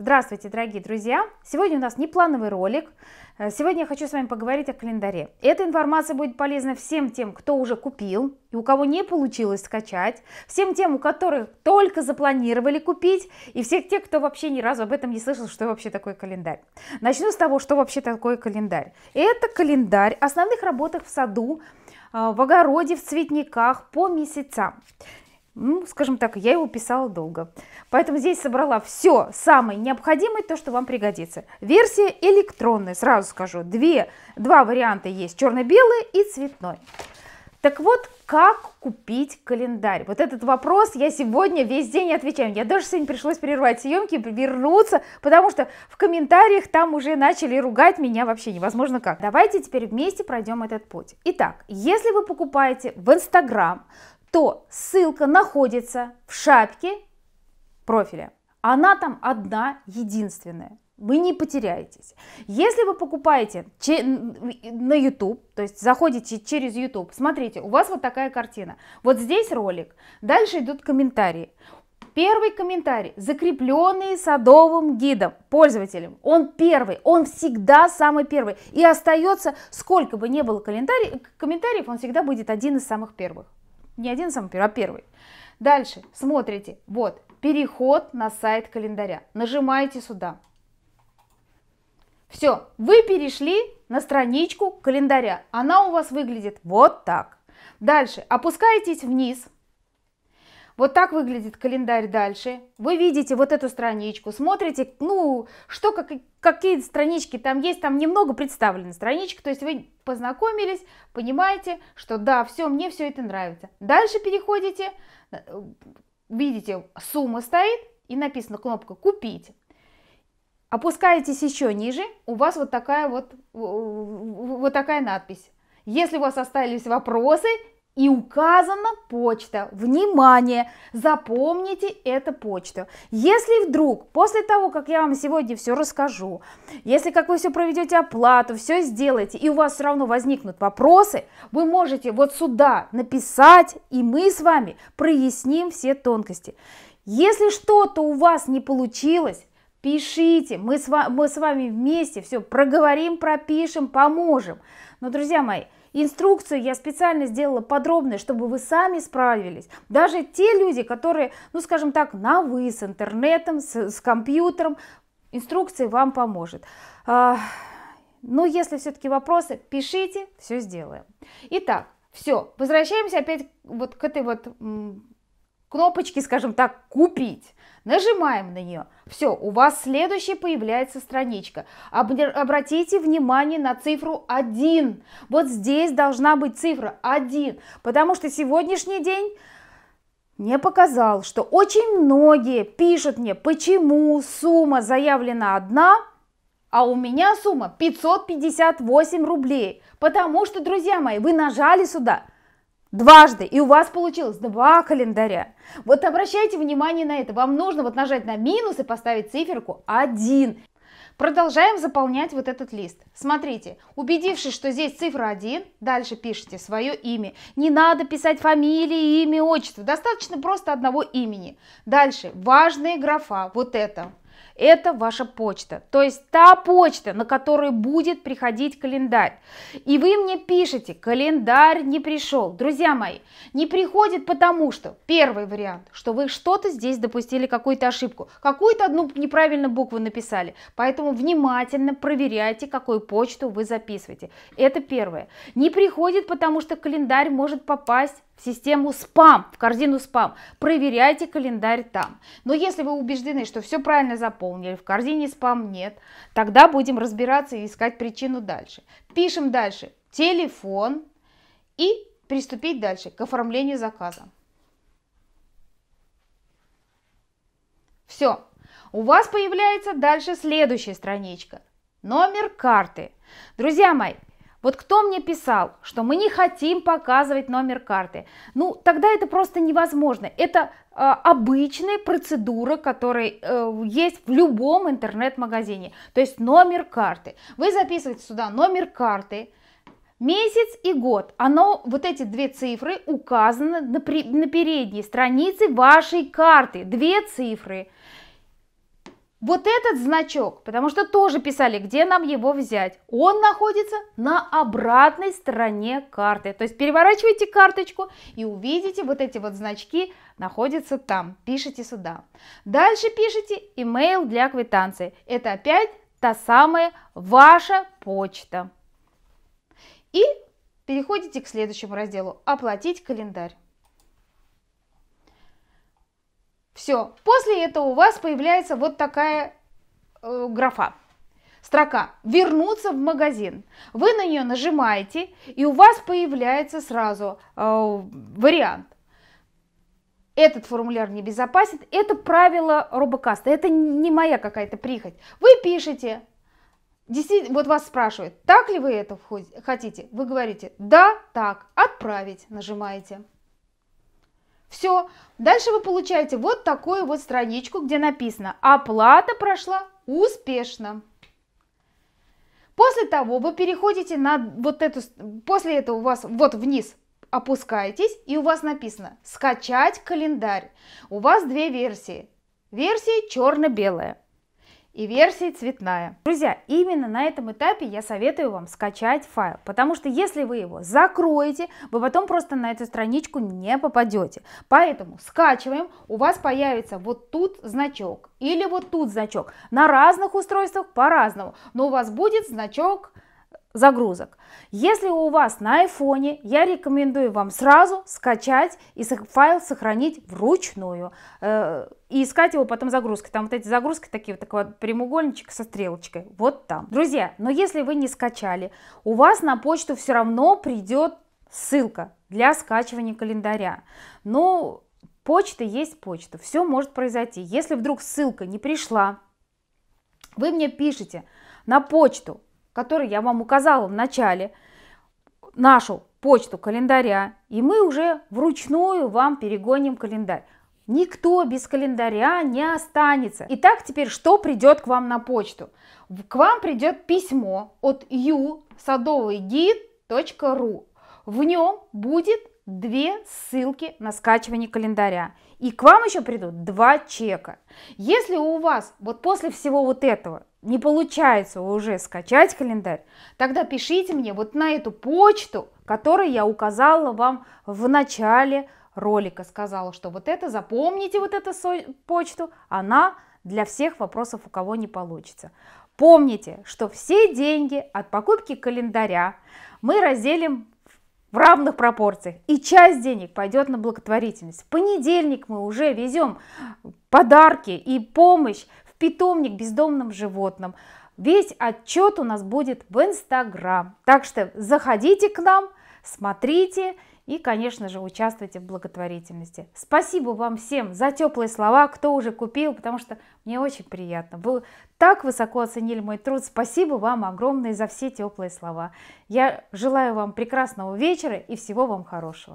Здравствуйте, дорогие друзья! Сегодня у нас неплановый ролик. Э, сегодня я хочу с вами поговорить о календаре. Эта информация будет полезна всем тем, кто уже купил и у кого не получилось скачать, всем тем, у которых только запланировали купить, и всех тех, кто вообще ни разу об этом не слышал, что вообще такое календарь. Начну с того, что вообще такое календарь. Это календарь основных работах в саду, э, в огороде, в цветниках по месяцам ну, скажем так, я его писала долго. Поэтому здесь собрала все самое необходимое, то, что вам пригодится. Версия электронная, сразу скажу. Две, два варианта есть, черно-белый и цветной. Так вот, как купить календарь? Вот этот вопрос я сегодня весь день отвечаю. Я даже сегодня пришлось прервать съемки, вернуться, потому что в комментариях там уже начали ругать меня вообще невозможно как. Давайте теперь вместе пройдем этот путь. Итак, если вы покупаете в Инстаграм, то ссылка находится в шапке профиля. Она там одна, единственная. Вы не потеряетесь. Если вы покупаете на YouTube, то есть заходите через YouTube, смотрите, у вас вот такая картина. Вот здесь ролик, дальше идут комментарии. Первый комментарий, закрепленный садовым гидом, пользователем. Он первый, он всегда самый первый. И остается, сколько бы ни было комментариев, он всегда будет один из самых первых. Не один сампер, а первый. Дальше смотрите, вот, переход на сайт календаря. Нажимаете сюда. Все, вы перешли на страничку календаря. Она у вас выглядит вот так. Дальше опускаетесь вниз – вот так выглядит календарь дальше. Вы видите вот эту страничку, смотрите, ну, что, как, какие странички там есть, там немного представлены странички, то есть вы познакомились, понимаете, что да, все, мне все это нравится. Дальше переходите, э, видите, сумма стоит, и написано кнопка «Купить». Опускаетесь еще ниже, у вас вот такая вот, э, вот такая надпись. Если у вас остались вопросы, и указана почта. Внимание! Запомните эту почту. Если вдруг, после того, как я вам сегодня все расскажу, если как вы все проведете оплату, все сделаете, и у вас все равно возникнут вопросы, вы можете вот сюда написать, и мы с вами проясним все тонкости. Если что-то у вас не получилось, пишите, мы с, вами, мы с вами вместе все проговорим, пропишем, поможем. Но, друзья мои, Инструкцию я специально сделала подробной, чтобы вы сами справились. Даже те люди, которые, ну скажем так, на вы с интернетом, с, с компьютером, инструкция вам поможет. А, но ну, если все-таки вопросы, пишите, все сделаем. Итак, все, возвращаемся опять вот к этой вот кнопочки, скажем так, «Купить». Нажимаем на нее. Все, у вас следующей появляется страничка. Обратите внимание на цифру 1. Вот здесь должна быть цифра 1, потому что сегодняшний день мне показал, что очень многие пишут мне, почему сумма заявлена одна, а у меня сумма 558 рублей. Потому что, друзья мои, вы нажали сюда – Дважды. И у вас получилось два календаря. Вот обращайте внимание на это. Вам нужно вот нажать на минус и поставить циферку 1. Продолжаем заполнять вот этот лист. Смотрите, убедившись, что здесь цифра 1, дальше пишите свое имя. Не надо писать фамилии, имя, отчество. Достаточно просто одного имени. Дальше, важная графа, вот это это ваша почта, то есть та почта, на которую будет приходить календарь. И вы мне пишете, календарь не пришел. Друзья мои, не приходит потому что, первый вариант, что вы что-то здесь допустили, какую-то ошибку, какую-то одну неправильно букву написали, поэтому внимательно проверяйте, какую почту вы записываете. Это первое. Не приходит потому что календарь может попасть в систему спам, в корзину спам. Проверяйте календарь там. Но если вы убеждены, что все правильно заполнили, в корзине спам нет, тогда будем разбираться и искать причину дальше. Пишем дальше телефон и приступить дальше к оформлению заказа. Все, у вас появляется дальше следующая страничка. Номер карты. Друзья мои, вот кто мне писал, что мы не хотим показывать номер карты? Ну, тогда это просто невозможно. Это э, обычная процедура, которая э, есть в любом интернет-магазине. То есть номер карты. Вы записываете сюда номер карты, месяц и год. Оно, вот эти две цифры указаны на, при, на передней странице вашей карты. Две цифры вот этот значок, потому что тоже писали, где нам его взять, он находится на обратной стороне карты. То есть переворачивайте карточку и увидите вот эти вот значки находятся там. Пишите сюда. Дальше пишите имейл для квитанции. Это опять та самая ваша почта. И переходите к следующему разделу «Оплатить календарь». Все. После этого у вас появляется вот такая э, графа. Строка «Вернуться в магазин». Вы на нее нажимаете, и у вас появляется сразу э, вариант. Этот формуляр не безопасен, это правило робокаста, это не моя какая-то прихоть. Вы пишете, действительно, вот вас спрашивают, так ли вы это хотите? Вы говорите, да, так, отправить нажимаете. Все. Дальше вы получаете вот такую вот страничку, где написано «Оплата прошла успешно». После того вы переходите на вот эту, после этого у вас вот вниз опускаетесь, и у вас написано «Скачать календарь». У вас две версии. Версия черно-белая и версии цветная. Друзья, именно на этом этапе я советую вам скачать файл, потому что если вы его закроете, вы потом просто на эту страничку не попадете. Поэтому скачиваем, у вас появится вот тут значок или вот тут значок. На разных устройствах по-разному, но у вас будет значок загрузок. Если у вас на айфоне, я рекомендую вам сразу скачать и файл сохранить вручную э, и искать его потом загрузкой. Там вот эти загрузки такие, вот такой вот прямоугольничек со стрелочкой, вот там. Друзья, но если вы не скачали, у вас на почту все равно придет ссылка для скачивания календаря. Но ну, почта есть почта, все может произойти. Если вдруг ссылка не пришла, вы мне пишете на почту который я вам указала в начале, нашу почту календаря, и мы уже вручную вам перегоним календарь. Никто без календаря не останется. Итак, теперь что придет к вам на почту? К вам придет письмо от садовый гид ру В нем будет две ссылки на скачивание календаря. И к вам еще придут два чека. Если у вас вот после всего вот этого не получается уже скачать календарь, тогда пишите мне вот на эту почту, которую я указала вам в начале ролика. Сказала, что вот это, запомните вот эту почту, она для всех вопросов, у кого не получится. Помните, что все деньги от покупки календаря мы разделим в равных пропорциях. И часть денег пойдет на благотворительность. В понедельник мы уже везем подарки и помощь в питомник бездомным животным. Весь отчет у нас будет в Инстаграм. Так что заходите к нам, смотрите и, конечно же, участвуйте в благотворительности. Спасибо вам всем за теплые слова, кто уже купил, потому что мне очень приятно. Вы так высоко оценили мой труд. Спасибо вам огромное за все теплые слова. Я желаю вам прекрасного вечера и всего вам хорошего.